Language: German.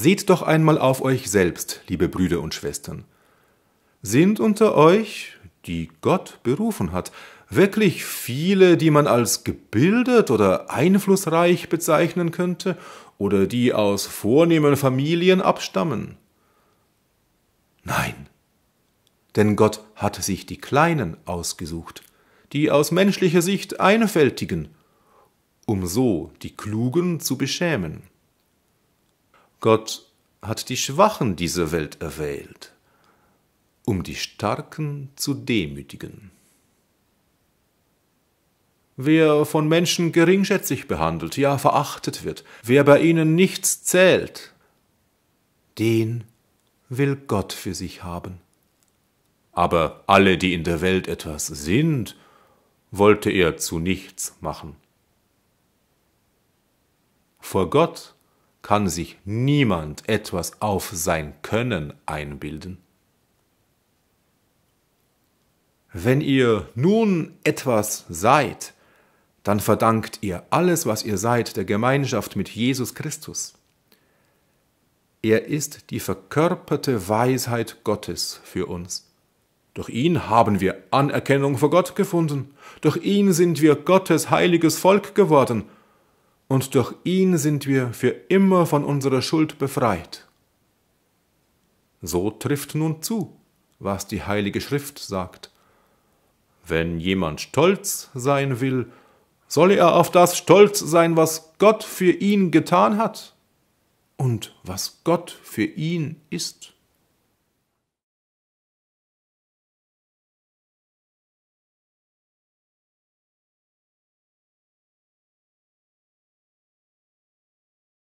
Seht doch einmal auf euch selbst, liebe Brüder und Schwestern. Sind unter euch, die Gott berufen hat, wirklich viele, die man als gebildet oder einflussreich bezeichnen könnte, oder die aus vornehmen Familien abstammen? Nein, denn Gott hat sich die Kleinen ausgesucht, die aus menschlicher Sicht Einfältigen, um so die Klugen zu beschämen. Gott hat die Schwachen dieser Welt erwählt, um die Starken zu demütigen. Wer von Menschen geringschätzig behandelt, ja verachtet wird, wer bei ihnen nichts zählt, den will Gott für sich haben. Aber alle, die in der Welt etwas sind, wollte er zu nichts machen. Vor Gott kann sich niemand etwas auf sein Können einbilden. Wenn ihr nun etwas seid, dann verdankt ihr alles, was ihr seid, der Gemeinschaft mit Jesus Christus. Er ist die verkörperte Weisheit Gottes für uns. Durch ihn haben wir Anerkennung vor Gott gefunden, durch ihn sind wir Gottes heiliges Volk geworden, und durch ihn sind wir für immer von unserer Schuld befreit. So trifft nun zu, was die Heilige Schrift sagt. Wenn jemand stolz sein will, soll er auf das stolz sein, was Gott für ihn getan hat und was Gott für ihn ist.